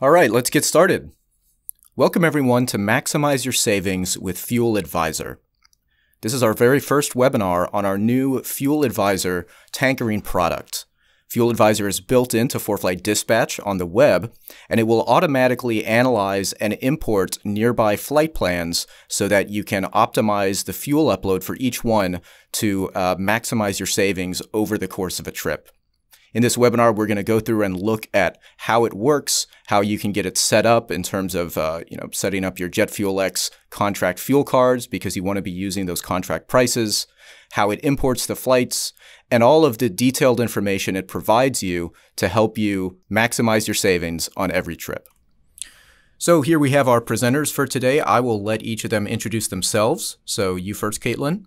All right, let's get started. Welcome everyone to Maximize Your Savings with Fuel Advisor. This is our very first webinar on our new Fuel Advisor tankering product. Fuel Advisor is built into ForeFlight Dispatch on the web, and it will automatically analyze and import nearby flight plans so that you can optimize the fuel upload for each one to uh, maximize your savings over the course of a trip. In this webinar, we're going to go through and look at how it works, how you can get it set up in terms of uh, you know setting up your Jet Fuel X contract fuel cards because you want to be using those contract prices, how it imports the flights, and all of the detailed information it provides you to help you maximize your savings on every trip. So here we have our presenters for today. I will let each of them introduce themselves. So you first, Caitlin.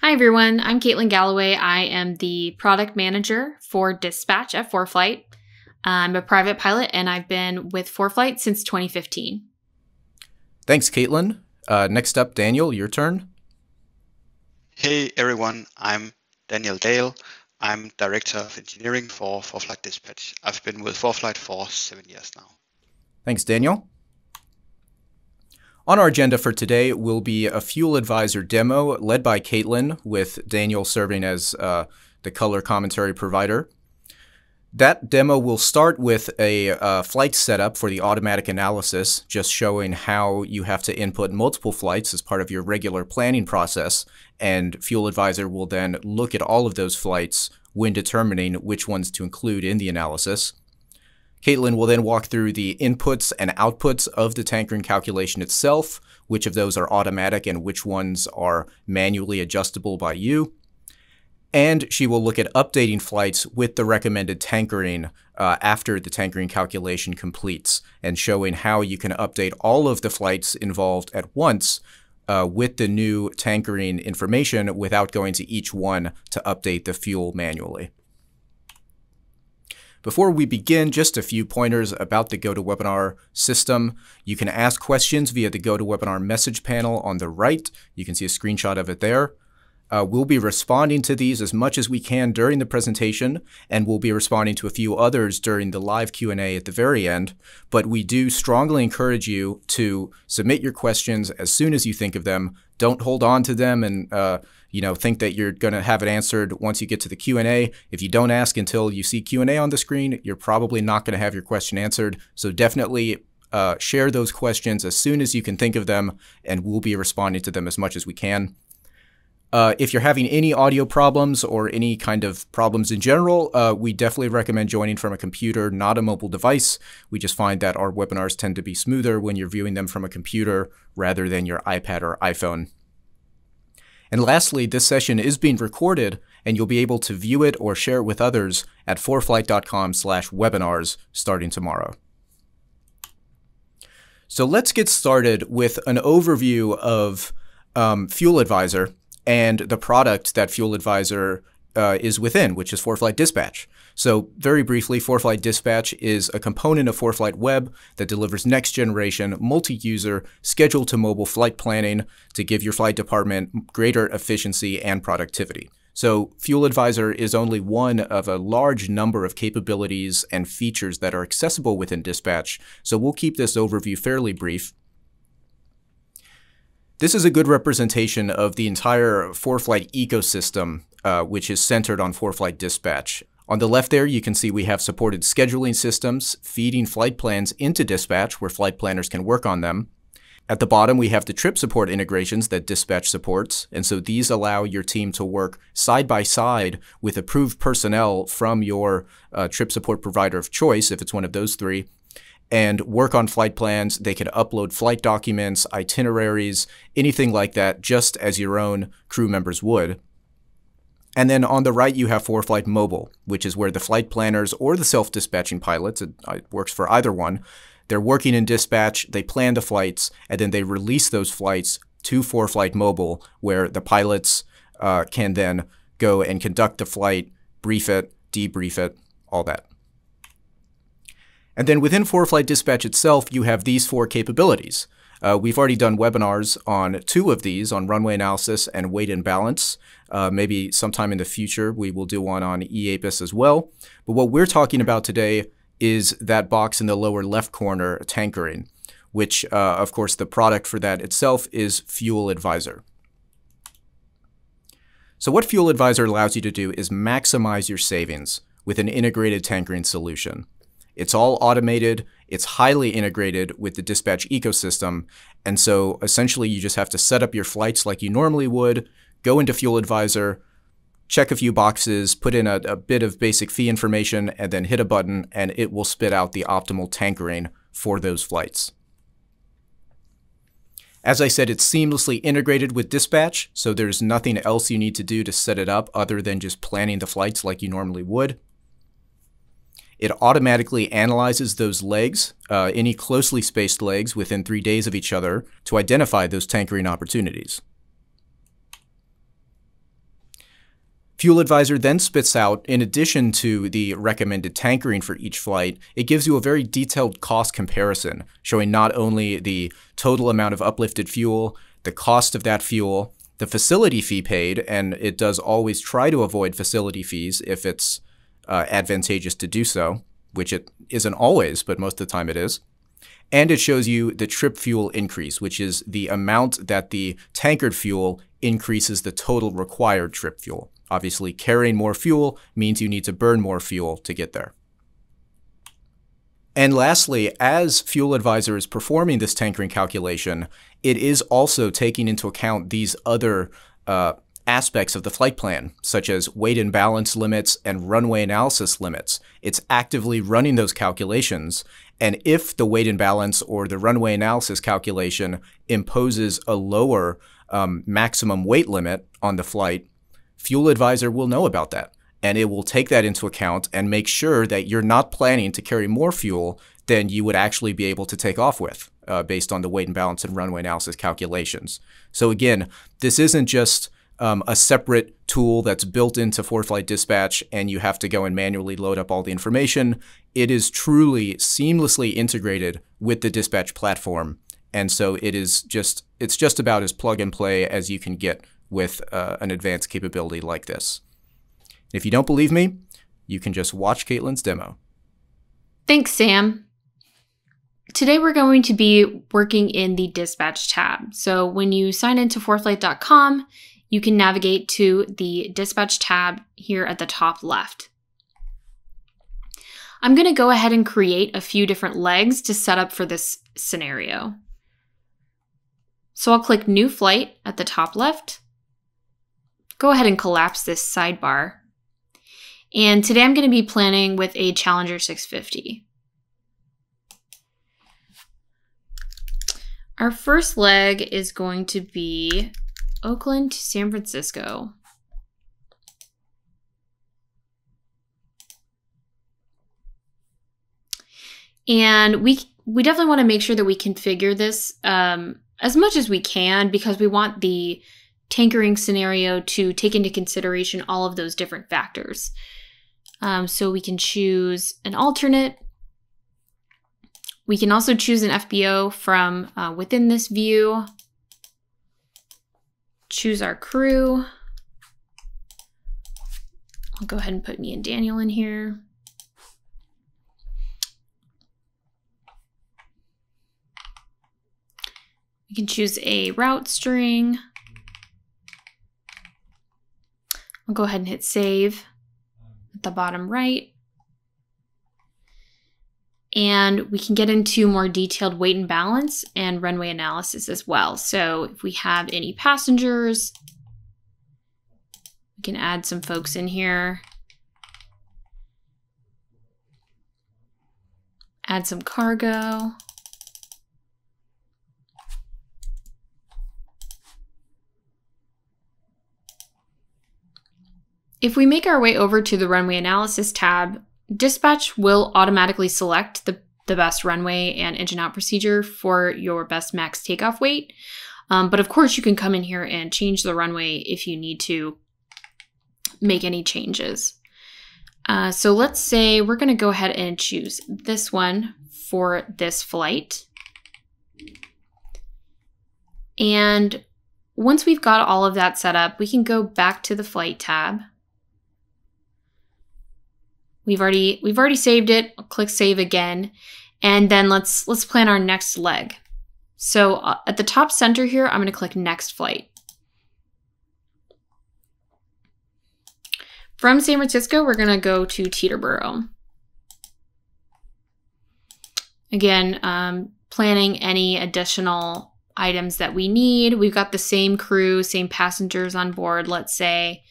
Hi, everyone. I'm Caitlin Galloway. I am the product manager for dispatch at ForeFlight. I'm a private pilot and I've been with ForeFlight since 2015. Thanks, Caitlin. Uh, next up, Daniel, your turn. Hey, everyone. I'm Daniel Dale. I'm Director of Engineering for ForeFlight Dispatch. I've been with ForeFlight for seven years now. Thanks, Daniel. On our agenda for today will be a Fuel Advisor demo led by Caitlin, with Daniel serving as uh, the color commentary provider. That demo will start with a uh, flight setup for the automatic analysis, just showing how you have to input multiple flights as part of your regular planning process, and Fuel Advisor will then look at all of those flights when determining which ones to include in the analysis. Caitlin will then walk through the inputs and outputs of the tankering calculation itself, which of those are automatic and which ones are manually adjustable by you. And she will look at updating flights with the recommended tankering uh, after the tankering calculation completes and showing how you can update all of the flights involved at once uh, with the new tankering information without going to each one to update the fuel manually. Before we begin, just a few pointers about the GoToWebinar system. You can ask questions via the GoToWebinar message panel on the right. You can see a screenshot of it there. Uh, we'll be responding to these as much as we can during the presentation, and we'll be responding to a few others during the live Q&A at the very end. But we do strongly encourage you to submit your questions as soon as you think of them. Don't hold on to them and uh, you know think that you're going to have it answered once you get to the q&a if you don't ask until you see q&a on the screen you're probably not going to have your question answered so definitely uh, share those questions as soon as you can think of them and we'll be responding to them as much as we can uh, if you're having any audio problems or any kind of problems in general, uh, we definitely recommend joining from a computer, not a mobile device. We just find that our webinars tend to be smoother when you're viewing them from a computer rather than your iPad or iPhone. And lastly, this session is being recorded and you'll be able to view it or share it with others at forflight.com slash webinars starting tomorrow. So let's get started with an overview of um, Fuel Advisor and the product that Fuel Advisor uh, is within, which is ForeFlight Dispatch. So very briefly, ForeFlight Dispatch is a component of ForeFlight Web that delivers next generation, multi-user, scheduled to mobile flight planning to give your flight department greater efficiency and productivity. So Fuel Advisor is only one of a large number of capabilities and features that are accessible within Dispatch, so we'll keep this overview fairly brief. This is a good representation of the entire ForeFlight ecosystem uh, which is centered on four-flight dispatch. On the left there, you can see we have supported scheduling systems feeding flight plans into dispatch where flight planners can work on them. At the bottom, we have the trip support integrations that Dispatch supports, and so these allow your team to work side by side with approved personnel from your uh, trip support provider of choice, if it's one of those three, and work on flight plans. They can upload flight documents, itineraries, anything like that, just as your own crew members would. And then on the right, you have Four flight Mobile, which is where the flight planners or the self-dispatching pilots, it uh, works for either one, they're working in dispatch, they plan the flights, and then they release those flights to Four flight Mobile, where the pilots uh, can then go and conduct the flight, brief it, debrief it, all that. And then within Four flight Dispatch itself, you have these four capabilities. Uh, we've already done webinars on two of these on runway analysis and weight and balance. Uh, maybe sometime in the future, we will do one on EAPIS as well. But what we're talking about today is that box in the lower left corner, tankering, which, uh, of course, the product for that itself is Fuel Advisor. So what Fuel Advisor allows you to do is maximize your savings with an integrated tankering solution. It's all automated, it's highly integrated with the dispatch ecosystem. And so essentially, you just have to set up your flights like you normally would, go into Fuel Advisor, check a few boxes, put in a, a bit of basic fee information, and then hit a button, and it will spit out the optimal tankering for those flights. As I said, it's seamlessly integrated with dispatch, so there's nothing else you need to do to set it up other than just planning the flights like you normally would. It automatically analyzes those legs, uh, any closely spaced legs within three days of each other, to identify those tankering opportunities. Fuel Advisor then spits out, in addition to the recommended tankering for each flight, it gives you a very detailed cost comparison, showing not only the total amount of uplifted fuel, the cost of that fuel, the facility fee paid, and it does always try to avoid facility fees if it's uh, advantageous to do so, which it isn't always, but most of the time it is. And it shows you the trip fuel increase, which is the amount that the tankard fuel increases the total required trip fuel. Obviously, carrying more fuel means you need to burn more fuel to get there. And lastly, as Fuel Advisor is performing this tankering calculation, it is also taking into account these other uh, aspects of the flight plan, such as weight and balance limits and runway analysis limits. It's actively running those calculations. And if the weight and balance or the runway analysis calculation imposes a lower um, maximum weight limit on the flight, Fuel Advisor will know about that. And it will take that into account and make sure that you're not planning to carry more fuel than you would actually be able to take off with uh, based on the weight and balance and runway analysis calculations. So again, this isn't just um, a separate tool that's built into ForeFlight Dispatch, and you have to go and manually load up all the information. It is truly seamlessly integrated with the dispatch platform, and so it is just it's just about as plug and play as you can get with uh, an advanced capability like this. If you don't believe me, you can just watch Caitlin's demo. Thanks, Sam. Today we're going to be working in the dispatch tab. So when you sign into forflight.com, you can navigate to the dispatch tab here at the top left. I'm going to go ahead and create a few different legs to set up for this scenario. So I'll click new flight at the top left. Go ahead and collapse this sidebar. And today I'm going to be planning with a Challenger 650. Our first leg is going to be Oakland to San Francisco. And we we definitely want to make sure that we configure this um, as much as we can because we want the tankering scenario to take into consideration all of those different factors. Um, so we can choose an alternate. We can also choose an FBO from uh, within this view choose our crew. I'll go ahead and put me and Daniel in here. We can choose a route string. I'll go ahead and hit save at the bottom right and we can get into more detailed weight and balance and runway analysis as well. So if we have any passengers, we can add some folks in here. Add some cargo. If we make our way over to the runway analysis tab, Dispatch will automatically select the, the best runway and engine out procedure for your best max takeoff weight. Um, but of course, you can come in here and change the runway if you need to make any changes. Uh, so let's say we're going to go ahead and choose this one for this flight. And once we've got all of that set up, we can go back to the flight tab We've already we've already saved it. I'll click save again. And then let's let's plan our next leg. So uh, at the top center here, I'm going to click next flight. From San Francisco, we're going to go to Teterboro. Again, um, planning any additional items that we need. We've got the same crew, same passengers on board, let's say.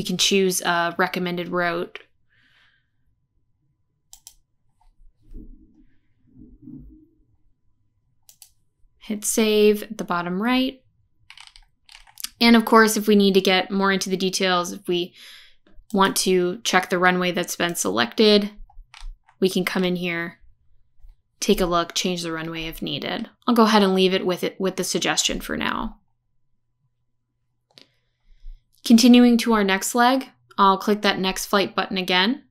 we can choose a recommended route. Hit save at the bottom right. And of course, if we need to get more into the details, if we want to check the runway that's been selected, we can come in here, take a look, change the runway if needed. I'll go ahead and leave it with it with the suggestion for now. Continuing to our next leg, I'll click that next flight button again.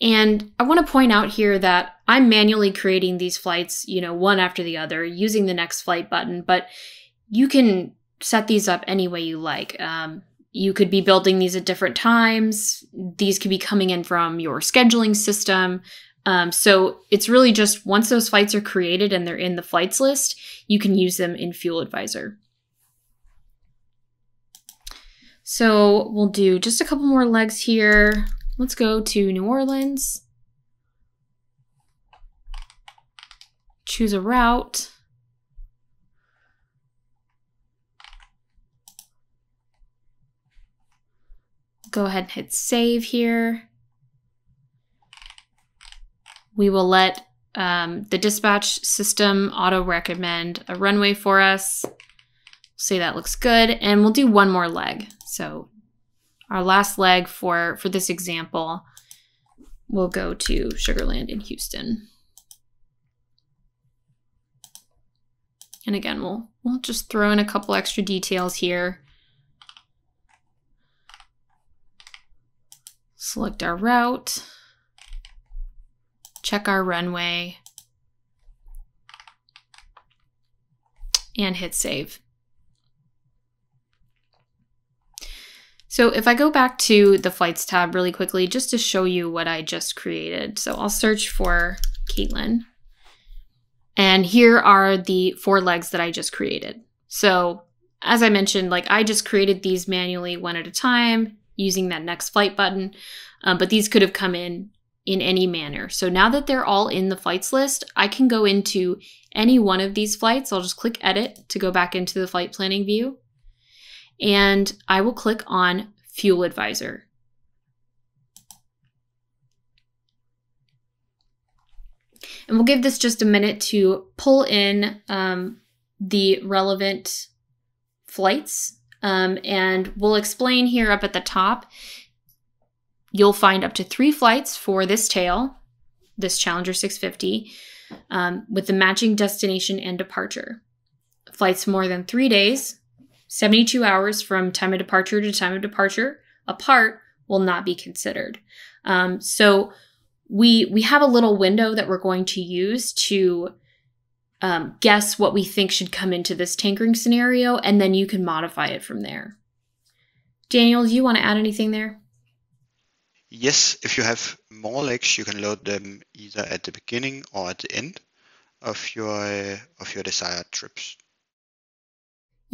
And I want to point out here that I'm manually creating these flights, you know, one after the other using the next flight button, but you can set these up any way you like. Um, you could be building these at different times. These could be coming in from your scheduling system. Um, so it's really just once those flights are created and they're in the flights list, you can use them in Fuel Advisor. So we'll do just a couple more legs here. Let's go to New Orleans. Choose a route. Go ahead and hit save here. We will let um, the dispatch system auto recommend a runway for us say that looks good. And we'll do one more leg. So our last leg for, for this example, we'll go to Sugarland in Houston. And again, we'll, we'll just throw in a couple extra details here. Select our route, check our runway, and hit save. So if I go back to the flights tab really quickly, just to show you what I just created. So I'll search for Caitlin. And here are the four legs that I just created. So as I mentioned, like I just created these manually one at a time using that next flight button, um, but these could have come in in any manner. So now that they're all in the flights list, I can go into any one of these flights. I'll just click edit to go back into the flight planning view and I will click on Fuel Advisor. And we'll give this just a minute to pull in um, the relevant flights. Um, and we'll explain here up at the top, you'll find up to three flights for this tail, this Challenger 650, um, with the matching destination and departure. Flights more than three days 72 hours from time of departure to time of departure apart will not be considered. Um, so we we have a little window that we're going to use to um, guess what we think should come into this tankering scenario, and then you can modify it from there. Daniel, do you want to add anything there? Yes, if you have more legs, you can load them either at the beginning or at the end of your uh, of your desired trips.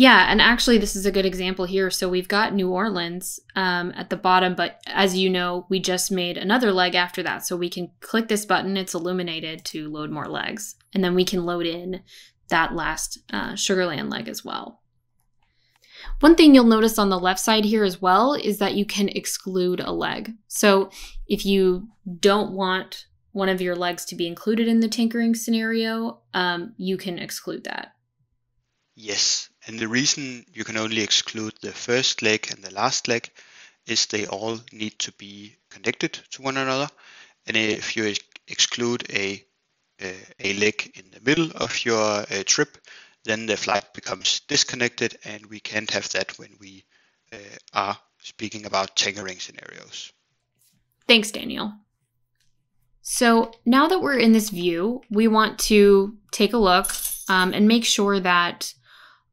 Yeah, and actually, this is a good example here. So we've got New Orleans um, at the bottom, but as you know, we just made another leg after that. So we can click this button, it's illuminated to load more legs. And then we can load in that last uh, Sugarland leg as well. One thing you'll notice on the left side here as well is that you can exclude a leg. So if you don't want one of your legs to be included in the tinkering scenario, um, you can exclude that. Yes, and the reason you can only exclude the first leg and the last leg is they all need to be connected to one another. And if you exclude a, a, a, leg in the middle of your uh, trip, then the flight becomes disconnected and we can't have that when we uh, are speaking about tangering scenarios. Thanks, Daniel. So now that we're in this view, we want to take a look um, and make sure that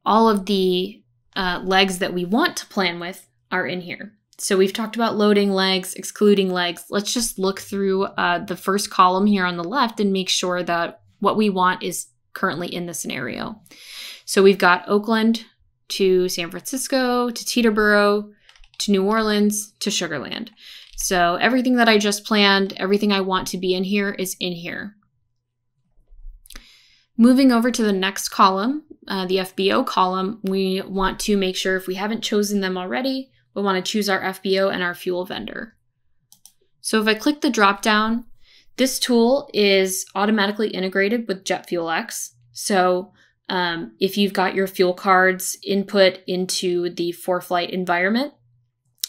all of the uh, legs that we want to plan with are in here. So we've talked about loading legs, excluding legs. Let's just look through uh, the first column here on the left and make sure that what we want is currently in the scenario. So we've got Oakland to San Francisco to Teterboro to New Orleans to Sugarland. So everything that I just planned, everything I want to be in here is in here. Moving over to the next column, uh, the FBO column, we want to make sure if we haven't chosen them already, we want to choose our FBO and our fuel vendor. So if I click the dropdown, this tool is automatically integrated with Jet Fuel X. So um, if you've got your fuel cards input into the for flight environment,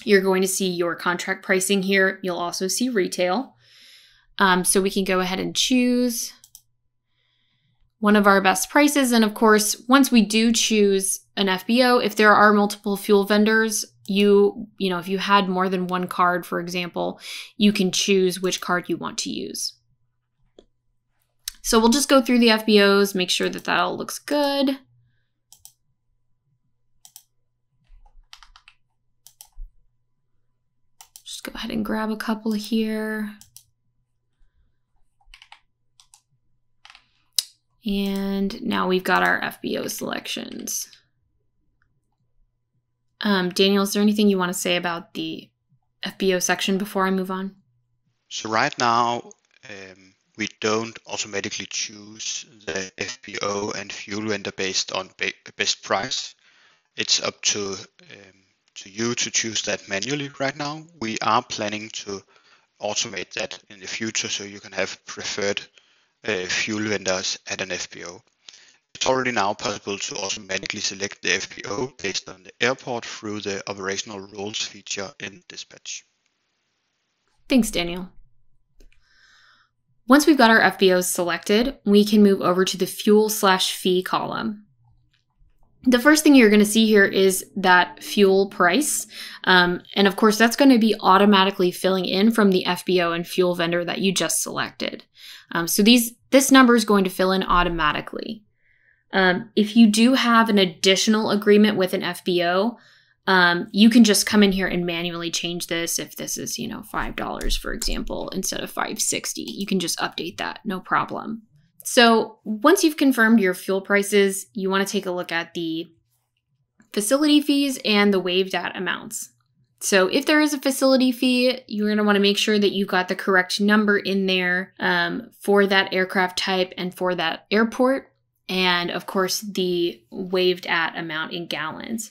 you're going to see your contract pricing here. You'll also see retail. Um, so we can go ahead and choose one of our best prices. And of course, once we do choose an FBO, if there are multiple fuel vendors, you, you know, if you had more than one card, for example, you can choose which card you want to use. So we'll just go through the FBOs, make sure that that all looks good. Just go ahead and grab a couple here. And now we've got our FBO selections. Um, Daniel, is there anything you want to say about the FBO section before I move on? So right now, um, we don't automatically choose the FBO and fuel vendor based on best price. It's up to um, to you to choose that manually right now. We are planning to automate that in the future so you can have preferred fuel vendors at an FBO. It's already now possible to automatically select the FBO based on the airport through the operational roles feature in Dispatch. Thanks, Daniel. Once we've got our FBOs selected, we can move over to the fuel slash fee column. The first thing you're going to see here is that fuel price. Um, and of course, that's going to be automatically filling in from the FBO and fuel vendor that you just selected. Um, so these this number is going to fill in automatically. Um, if you do have an additional agreement with an FBO, um, you can just come in here and manually change this. If this is, you know, $5, for example, instead of 560, you can just update that. No problem. So once you've confirmed your fuel prices, you want to take a look at the facility fees and the waived at amounts. So if there is a facility fee, you're going to want to make sure that you've got the correct number in there um, for that aircraft type and for that airport, and of course the waived at amount in gallons.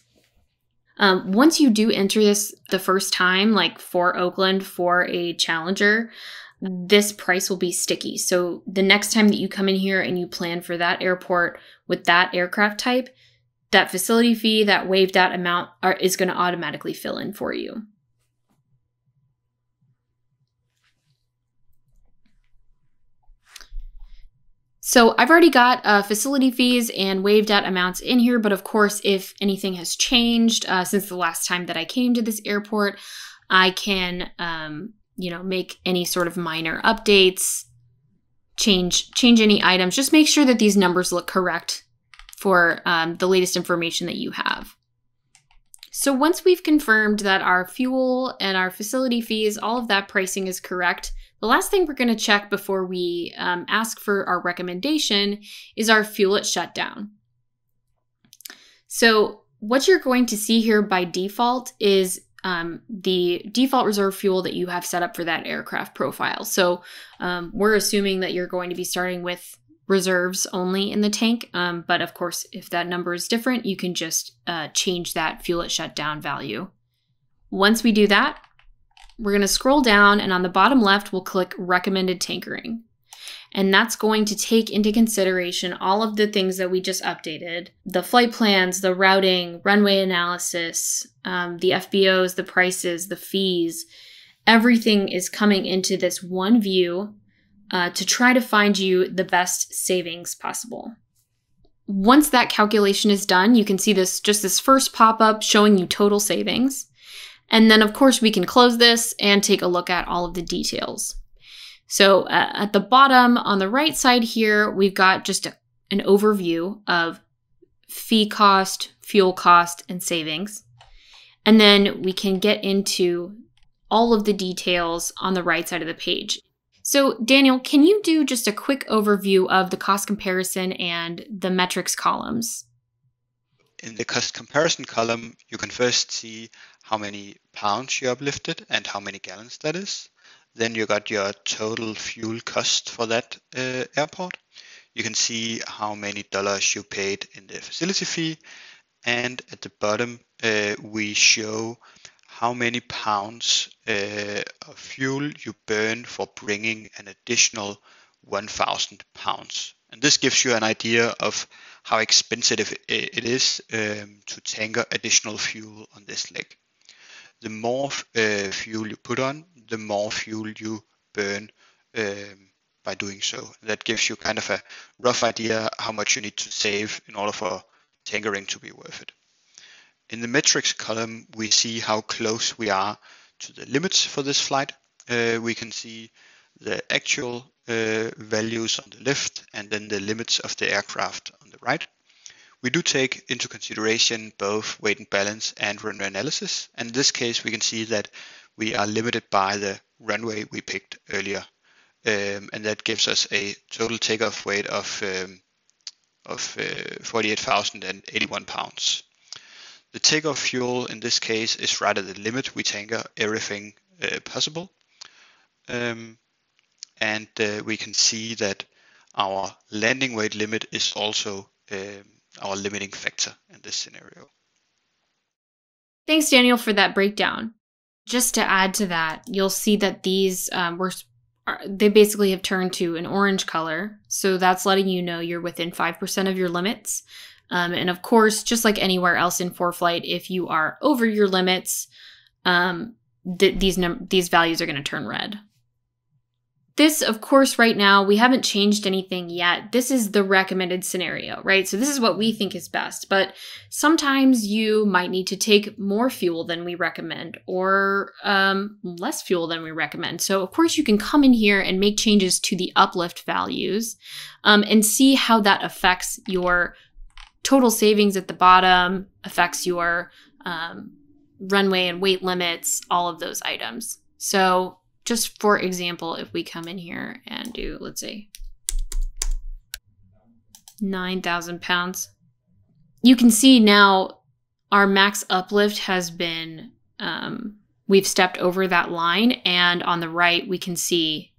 Um, once you do enter this the first time, like for Oakland for a Challenger, this price will be sticky. So the next time that you come in here and you plan for that airport with that aircraft type, that facility fee, that waived out amount are, is going to automatically fill in for you. So I've already got uh, facility fees and waived out amounts in here, but of course, if anything has changed uh, since the last time that I came to this airport, I can, um, you know, make any sort of minor updates, change change any items. Just make sure that these numbers look correct for um, the latest information that you have. So once we've confirmed that our fuel and our facility fees, all of that pricing is correct, the last thing we're going to check before we um, ask for our recommendation is our fuel at shutdown. So what you're going to see here by default is um, the default reserve fuel that you have set up for that aircraft profile. So um, we're assuming that you're going to be starting with reserves only in the tank. Um, but of course, if that number is different, you can just uh, change that fuel at shutdown value. Once we do that, we're going to scroll down and on the bottom left, we'll click recommended tankering. And that's going to take into consideration all of the things that we just updated the flight plans, the routing, runway analysis, um, the FBOs, the prices, the fees. Everything is coming into this one view uh, to try to find you the best savings possible. Once that calculation is done, you can see this just this first pop up showing you total savings. And then, of course, we can close this and take a look at all of the details. So uh, at the bottom on the right side here, we've got just a, an overview of fee cost, fuel cost, and savings. And then we can get into all of the details on the right side of the page. So, Daniel, can you do just a quick overview of the cost comparison and the metrics columns? In the cost comparison column, you can first see how many pounds you uplifted and how many gallons that is. Then you got your total fuel cost for that uh, airport. You can see how many dollars you paid in the facility fee. And at the bottom, uh, we show how many pounds uh, of fuel you burn for bringing an additional 1,000 pounds. And this gives you an idea of how expensive it is um, to tanker additional fuel on this leg. The more uh, fuel you put on, the more fuel you burn um, by doing so. That gives you kind of a rough idea how much you need to save in order for tankering to be worth it. In the metrics column, we see how close we are to the limits for this flight. Uh, we can see the actual uh, values on the left and then the limits of the aircraft on the right. We do take into consideration both weight and balance and runway analysis. And in this case, we can see that we are limited by the runway we picked earlier. Um, and that gives us a total takeoff weight of, um, of uh, 48,081 pounds. The takeoff fuel in this case is right at the limit. We tanker everything uh, possible. Um, and uh, we can see that our landing weight limit is also um, our limiting factor in this scenario. Thanks, Daniel, for that breakdown. Just to add to that, you'll see that these um, were they basically have turned to an orange color. So that's letting you know you're within 5% of your limits. Um, and of course, just like anywhere else in for flight, if you are over your limits, um, th these these values are going to turn red. This, of course, right now, we haven't changed anything yet. This is the recommended scenario, right? So, this is what we think is best. But sometimes you might need to take more fuel than we recommend or um, less fuel than we recommend. So, of course, you can come in here and make changes to the uplift values um, and see how that affects your total savings at the bottom affects your um, runway and weight limits, all of those items. So just for example, if we come in here and do, let's say, 9,000 pounds, you can see now our max uplift has been, um, we've stepped over that line. And on the right, we can see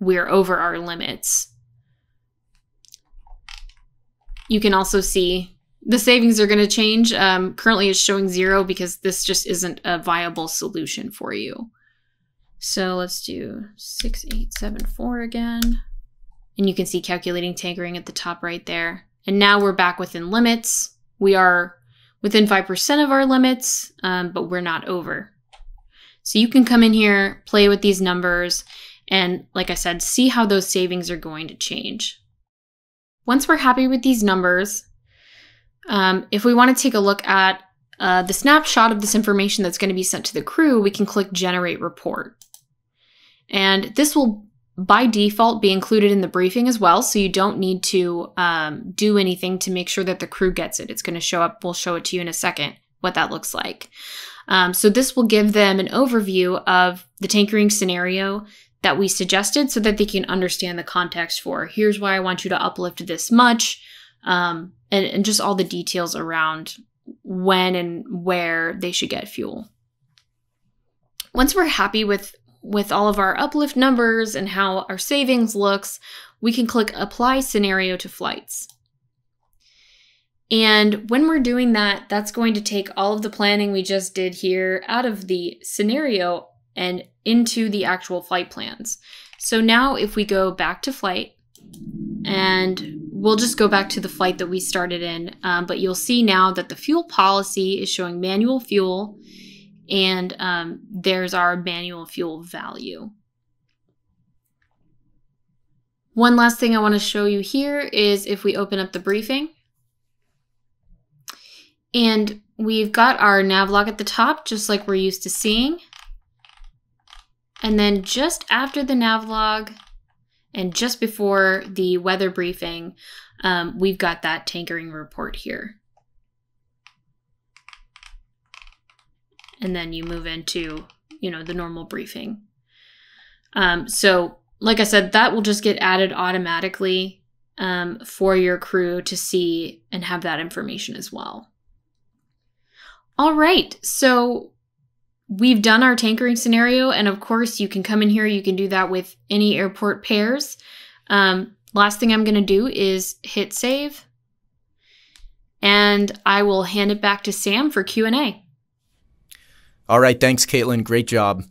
we're over our limits you can also see the savings are going to change. Um, currently, it's showing zero because this just isn't a viable solution for you. So let's do 6874 again. And you can see calculating tankering at the top right there. And now we're back within limits. We are within 5% of our limits, um, but we're not over. So you can come in here, play with these numbers, and like I said, see how those savings are going to change. Once we're happy with these numbers, um, if we want to take a look at uh, the snapshot of this information that's going to be sent to the crew, we can click Generate Report. And this will, by default, be included in the briefing as well, so you don't need to um, do anything to make sure that the crew gets it. It's going to show up, we'll show it to you in a second, what that looks like. Um, so this will give them an overview of the tankering scenario, that we suggested so that they can understand the context for here's why I want you to uplift this much, um, and, and just all the details around when and where they should get fuel. Once we're happy with with all of our uplift numbers and how our savings looks, we can click apply scenario to flights. And when we're doing that, that's going to take all of the planning we just did here out of the scenario and into the actual flight plans. So now if we go back to flight and we'll just go back to the flight that we started in, um, but you'll see now that the fuel policy is showing manual fuel and um, there's our manual fuel value. One last thing I want to show you here is if we open up the briefing and we've got our nav log at the top, just like we're used to seeing. And then just after the navlog and just before the weather briefing, um, we've got that tankering report here. And then you move into, you know, the normal briefing. Um, so like I said, that will just get added automatically um, for your crew to see and have that information as well. All right, so We've done our tankering scenario, and of course, you can come in here. You can do that with any airport pairs. Um, last thing I'm going to do is hit save, and I will hand it back to Sam for Q&A. All right, thanks, Caitlin. Great job.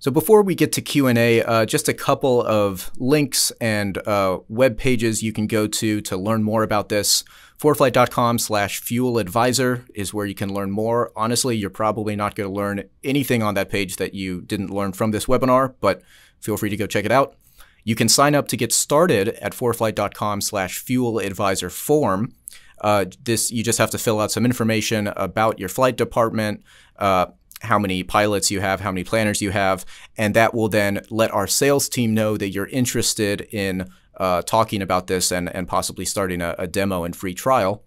So before we get to Q&A, uh, just a couple of links and uh, web pages you can go to to learn more about this. Forflight.com slash fuel advisor is where you can learn more. Honestly, you're probably not going to learn anything on that page that you didn't learn from this webinar, but feel free to go check it out. You can sign up to get started at forflight.com slash fuel advisor form. Uh, this you just have to fill out some information about your flight department, uh, how many pilots you have, how many planners you have, and that will then let our sales team know that you're interested in uh, talking about this and, and possibly starting a, a demo and free trial.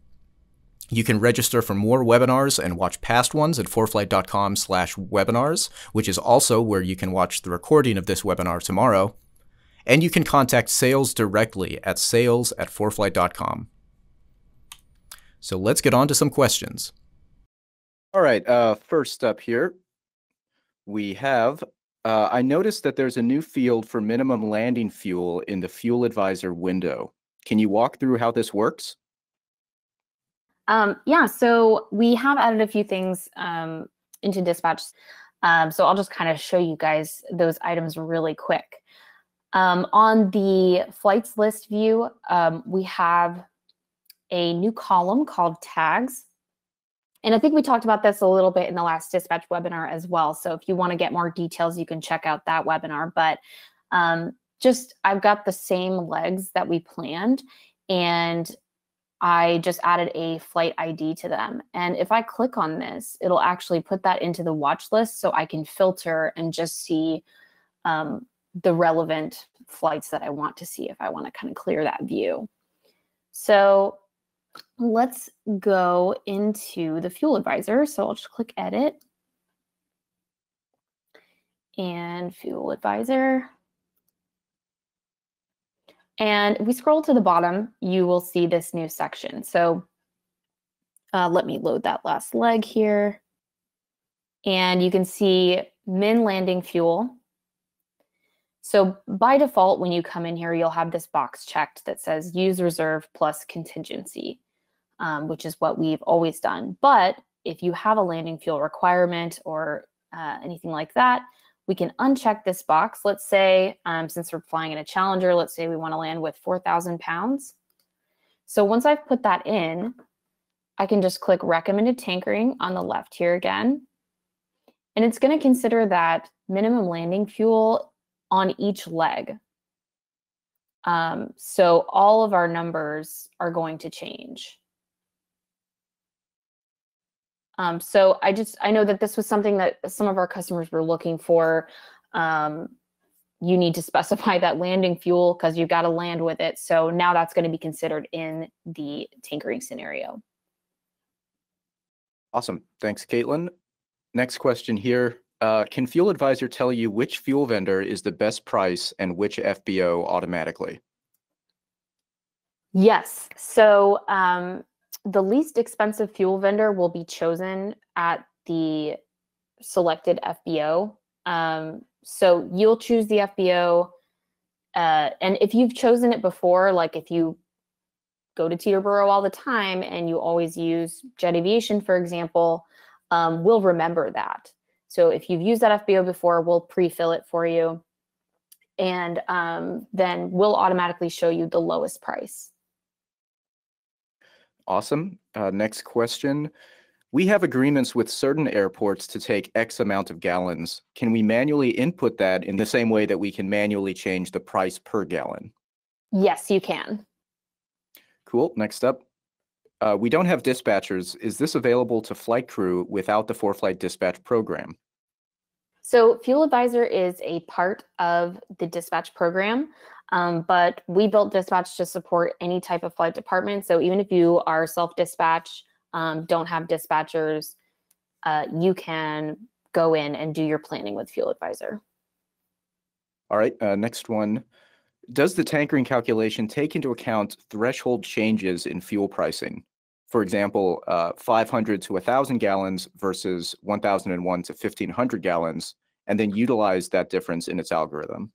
You can register for more webinars and watch past ones at fourflight.com slash webinars, which is also where you can watch the recording of this webinar tomorrow. And you can contact sales directly at sales at So let's get on to some questions. All right, uh, first up here, we have, uh, I noticed that there's a new field for minimum landing fuel in the fuel advisor window. Can you walk through how this works? Um, yeah, so we have added a few things um, into dispatch. Um, so I'll just kind of show you guys those items really quick. Um, on the flights list view, um, we have a new column called tags and I think we talked about this a little bit in the last dispatch webinar as well. So if you want to get more details, you can check out that webinar. But um, just I've got the same legs that we planned and I just added a flight ID to them. And if I click on this, it'll actually put that into the watch list so I can filter and just see um, the relevant flights that I want to see if I want to kind of clear that view. So let's go into the fuel advisor. So I'll just click edit and fuel advisor. And we scroll to the bottom, you will see this new section. So uh, let me load that last leg here. And you can see min landing fuel. So by default, when you come in here, you'll have this box checked that says use reserve plus contingency, um, which is what we've always done. But if you have a landing fuel requirement or uh, anything like that, we can uncheck this box. Let's say, um, since we're flying in a Challenger, let's say we want to land with 4,000 pounds. So once I've put that in, I can just click recommended tankering on the left here again. And it's going to consider that minimum landing fuel on each leg. Um, so all of our numbers are going to change. Um, so I just, I know that this was something that some of our customers were looking for. Um, you need to specify that landing fuel because you've got to land with it. So now that's going to be considered in the tinkering scenario. Awesome. Thanks, Caitlin. Next question here uh, can Fuel Advisor tell you which fuel vendor is the best price and which FBO automatically? Yes. So um, the least expensive fuel vendor will be chosen at the selected FBO. Um, so you'll choose the FBO. Uh, and if you've chosen it before, like if you go to Teterboro all the time and you always use Jet Aviation, for example, um, we'll remember that. So if you've used that FBO before, we'll pre-fill it for you. And um, then we'll automatically show you the lowest price. Awesome. Uh, next question. We have agreements with certain airports to take X amount of gallons. Can we manually input that in the same way that we can manually change the price per gallon? Yes, you can. Cool. Next up. Uh, we don't have dispatchers. Is this available to flight crew without the four flight dispatch program? So, Fuel Advisor is a part of the dispatch program, um, but we built dispatch to support any type of flight department. So, even if you are self dispatch, um, don't have dispatchers, uh, you can go in and do your planning with Fuel Advisor. All right, uh, next one. Does the tankering calculation take into account threshold changes in fuel pricing? for example, uh, 500 to 1,000 gallons versus 1,001 to 1,500 gallons, and then utilize that difference in its algorithm?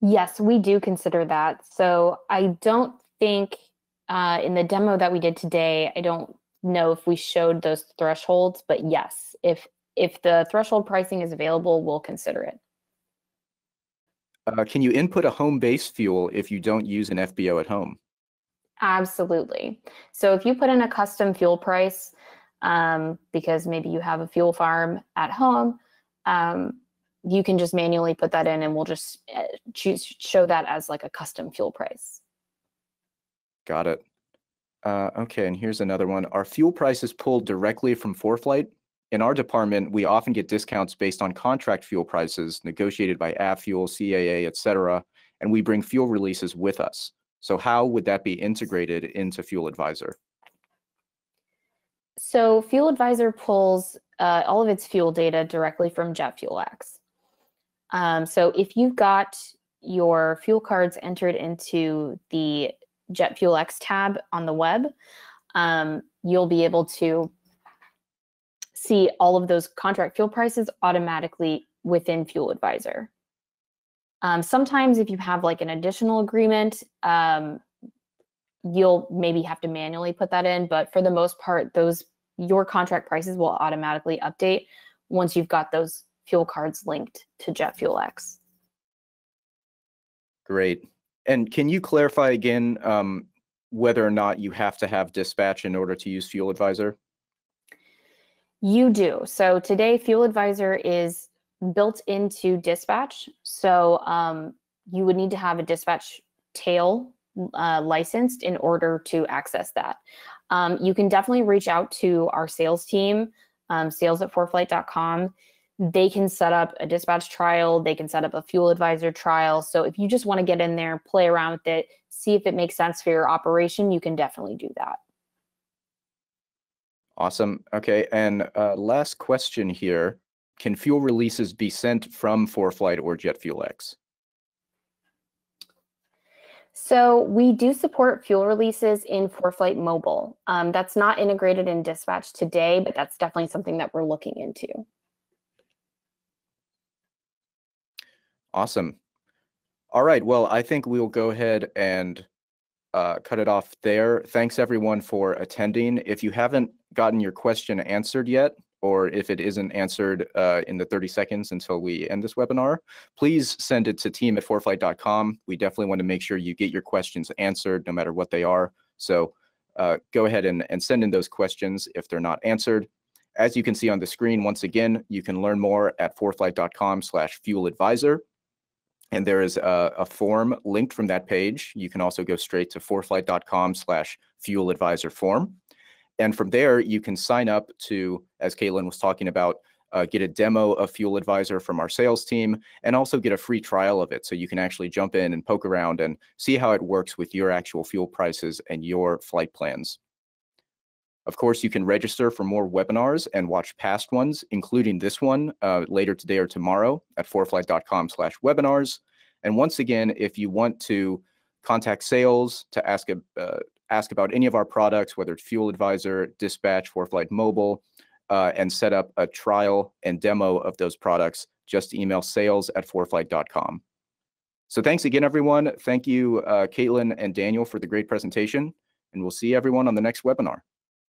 Yes, we do consider that. So I don't think uh, in the demo that we did today, I don't know if we showed those thresholds, but yes, if if the threshold pricing is available, we'll consider it. Uh, can you input a home base fuel if you don't use an FBO at home? Absolutely. So if you put in a custom fuel price, um, because maybe you have a fuel farm at home, um, you can just manually put that in and we'll just eh, choose show that as like a custom fuel price. Got it. Uh, okay, and here's another one. Are fuel prices pulled directly from ForeFlight? In our department, we often get discounts based on contract fuel prices negotiated by AFUEL, CAA, etc., and we bring fuel releases with us. So how would that be integrated into Fuel Advisor? So Fuel Advisor pulls uh, all of its fuel data directly from Jet Fuel X. Um, so if you've got your fuel cards entered into the Jet Fuel X tab on the web, um, you'll be able to see all of those contract fuel prices automatically within Fuel Advisor. Um, sometimes if you have like an additional agreement, um, you'll maybe have to manually put that in. But for the most part, those your contract prices will automatically update once you've got those fuel cards linked to Jet Fuel X. Great. And can you clarify again um, whether or not you have to have dispatch in order to use Fuel Advisor? You do. So today, Fuel Advisor is built into dispatch. So um, you would need to have a dispatch tail uh, licensed in order to access that. Um, you can definitely reach out to our sales team, um, sales at fourflight.com. They can set up a dispatch trial, they can set up a fuel advisor trial. So if you just want to get in there, play around with it, see if it makes sense for your operation, you can definitely do that. Awesome. Okay. And uh, last question here can fuel releases be sent from ForeFlight or JetFuelX? So we do support fuel releases in ForeFlight Mobile. Um, that's not integrated in dispatch today, but that's definitely something that we're looking into. Awesome. All right. Well, I think we'll go ahead and uh, cut it off there. Thanks everyone for attending. If you haven't gotten your question answered yet, or if it isn't answered uh, in the 30 seconds until we end this webinar, please send it to team at forflight.com. We definitely want to make sure you get your questions answered no matter what they are. So uh, go ahead and, and send in those questions if they're not answered. As you can see on the screen, once again, you can learn more at forflight.com slash fuel advisor. And there is a, a, form linked from that page. You can also go straight to forflight.com slash fuel advisor form. And from there, you can sign up to, as Caitlin was talking about, uh, get a demo of Fuel Advisor from our sales team, and also get a free trial of it. So you can actually jump in and poke around and see how it works with your actual fuel prices and your flight plans. Of course, you can register for more webinars and watch past ones, including this one uh, later today or tomorrow at forflight.com slash webinars. And once again, if you want to contact sales to ask a, uh, ask about any of our products, whether it's Fuel Advisor, Dispatch, for Flight Mobile, uh, and set up a trial and demo of those products, just email sales at fourflight.com. So thanks again, everyone. Thank you, uh, Caitlin and Daniel, for the great presentation, and we'll see everyone on the next webinar.